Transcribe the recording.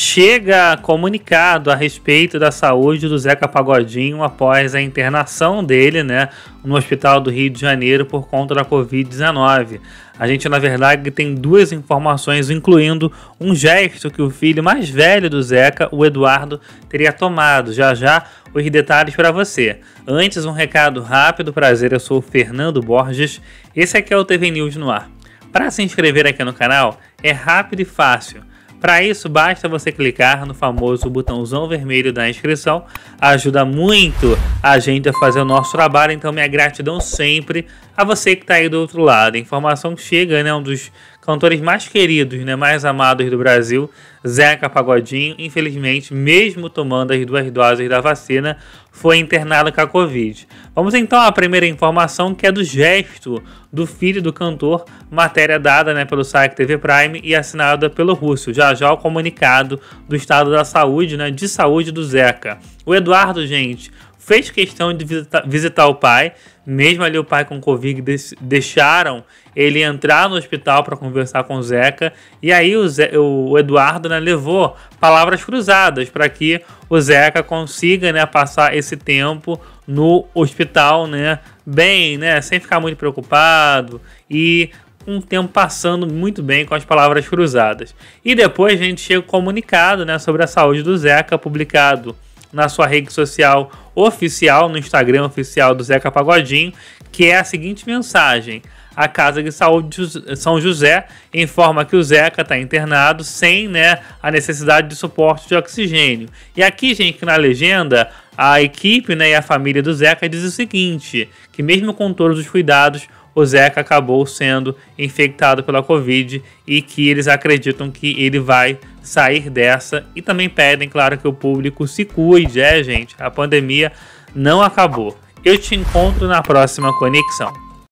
chega comunicado a respeito da saúde do Zeca Pagodinho após a internação dele, né, no hospital do Rio de Janeiro por conta da Covid-19. A gente, na verdade, tem duas informações, incluindo um gesto que o filho mais velho do Zeca, o Eduardo, teria tomado. Já já os detalhes para você. Antes, um recado rápido. Prazer, eu sou o Fernando Borges. Esse aqui é o TV News no ar. Para se inscrever aqui no canal, é rápido e fácil para isso, basta você clicar no famoso botãozão vermelho da inscrição, ajuda muito a gente a fazer o nosso trabalho, então minha gratidão sempre a você que está aí do outro lado. A informação chega, né, um dos cantores mais queridos, né, mais amados do Brasil, Zeca Pagodinho, infelizmente, mesmo tomando as duas doses da vacina, foi internado com a Covid. Vamos então à primeira informação, que é do gesto do filho do cantor, matéria dada né, pelo site TV Prime e assinada pelo Russo. Já já o comunicado do estado da saúde, né, de saúde do Zeca. O Eduardo, gente, fez questão de visitar, visitar o pai, mesmo ali o pai com Covid, deixaram ele entrar no hospital para conversar com o Zeca. E aí o, Ze, o Eduardo né, levou palavras cruzadas para que o Zeca consiga né, passar esse tempo no hospital, né? Bem, né? Sem ficar muito preocupado e um tempo passando muito bem com as palavras cruzadas. E depois a gente chega o comunicado né, sobre a saúde do Zeca, publicado na sua rede social oficial, no Instagram oficial do Zeca Pagodinho, que é a seguinte mensagem. A Casa de Saúde São José informa que o Zeca está internado sem né, a necessidade de suporte de oxigênio. E aqui, gente, na legenda, a equipe né, e a família do Zeca diz o seguinte: que mesmo com todos os cuidados, o Zeca acabou sendo infectado pela Covid e que eles acreditam que ele vai sair dessa e também pedem, claro, que o público se cuide, é, gente? A pandemia não acabou. Eu te encontro na próxima conexão.